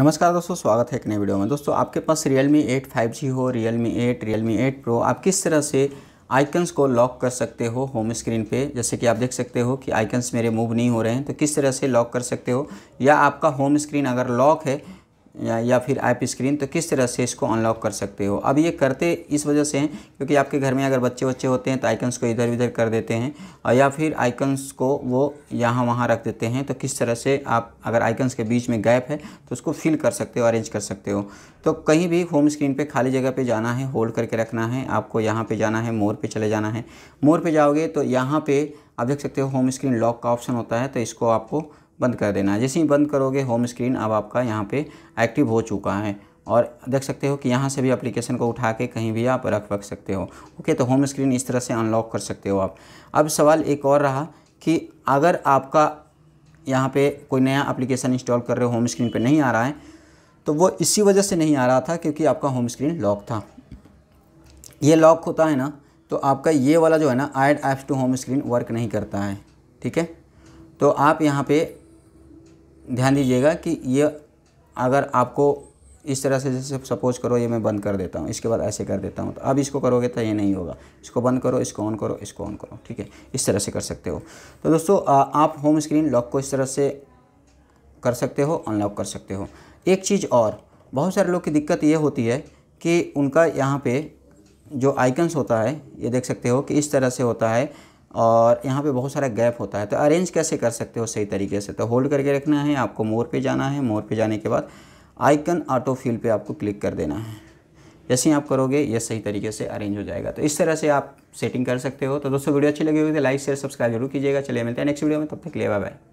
नमस्कार दोस्तों स्वागत है एक नए वीडियो में दोस्तों आपके पास Realme 8 5G हो Realme 8 Realme 8 Pro आप किस तरह से आइकन्स को लॉक कर सकते हो होम स्क्रीन पे जैसे कि आप देख सकते हो कि आइकन्स मेरे मूव नहीं हो रहे हैं तो किस तरह से लॉक कर सकते हो या आपका होम स्क्रीन अगर लॉक है या फिर ऐप स्क्रीन तो किस तरह से इसको अनलॉक कर सकते हो अब ये करते इस वजह से हैं क्योंकि आपके घर में अगर बच्चे बच्चे होते हैं तो आइकन्स को इधर उधर कर देते हैं और या फिर आइकन्स को वो यहाँ वहाँ रख देते हैं तो किस तरह से आप अगर आइकन्स के बीच में गैप है तो उसको फिल कर सकते हो अरेंज कर सकते हो तो कहीं भी होम स्क्रीन पर खाली जगह पर जाना है होल्ड करके रखना है आपको यहाँ पर जाना है मोर पर चले जाना है मोर पर जाओगे तो यहाँ पर आप देख सकते हो होम स्क्रीन लॉक का ऑप्शन होता है तो इसको आपको बंद कर देना है जैसे ही बंद करोगे होम स्क्रीन अब आपका यहाँ पे एक्टिव हो चुका है और देख सकते हो कि यहाँ से भी एप्लीकेशन को उठा के कहीं भी आप रख रख सकते हो ओके तो होम स्क्रीन इस तरह से अनलॉक कर सकते हो आप अब सवाल एक और रहा कि अगर आपका यहाँ पे कोई नया एप्लीकेशन इंस्टॉल कर रहे हो होम स्क्रीन पे नहीं आ रहा है तो वो इसी वजह से नहीं आ रहा था क्योंकि आपका होम स्क्रीन लॉक था ये लॉक होता है ना तो आपका ये वाला जो है ना add apps to home screen work नहीं करता है ठीक है तो आप यहाँ पे ध्यान दीजिएगा कि ये अगर आपको इस तरह से जैसे सपोज करो ये मैं बंद कर देता हूँ इसके बाद ऐसे कर देता हूँ तो अब इसको करोगे तो ये नहीं होगा इसको बंद करो इसको ऑन करो इसको ऑन करो ठीक है इस तरह से कर सकते हो तो दोस्तों आप होम स्क्रीन लॉक को इस तरह से कर सकते हो अनलॉक कर सकते हो एक चीज़ और बहुत सारे लोग की दिक्कत ये होती है कि उनका यहाँ पर जो आइकन्स होता है ये देख सकते हो कि इस तरह से होता है और यहाँ पे बहुत सारा गैप होता है तो अरेंज कैसे कर सकते हो सही तरीके से तो होल्ड करके रखना है आपको मोर पे जाना है मोर पे जाने के बाद आइकन ऑटो फील पे आपको क्लिक कर देना है जैसे ही आप करोगे ये सही तरीके से अरेंज हो जाएगा तो इस तरह से आप सेटिंग कर सकते हो तो दोस्तों वीडियो अच्छी लगी हुई तो लाइक शेयर सब्सक्राइब जरूर कीजिएगा चलिए मिलते हैं नेक्स्ट वीडियो में तब तक लिए बाय बाय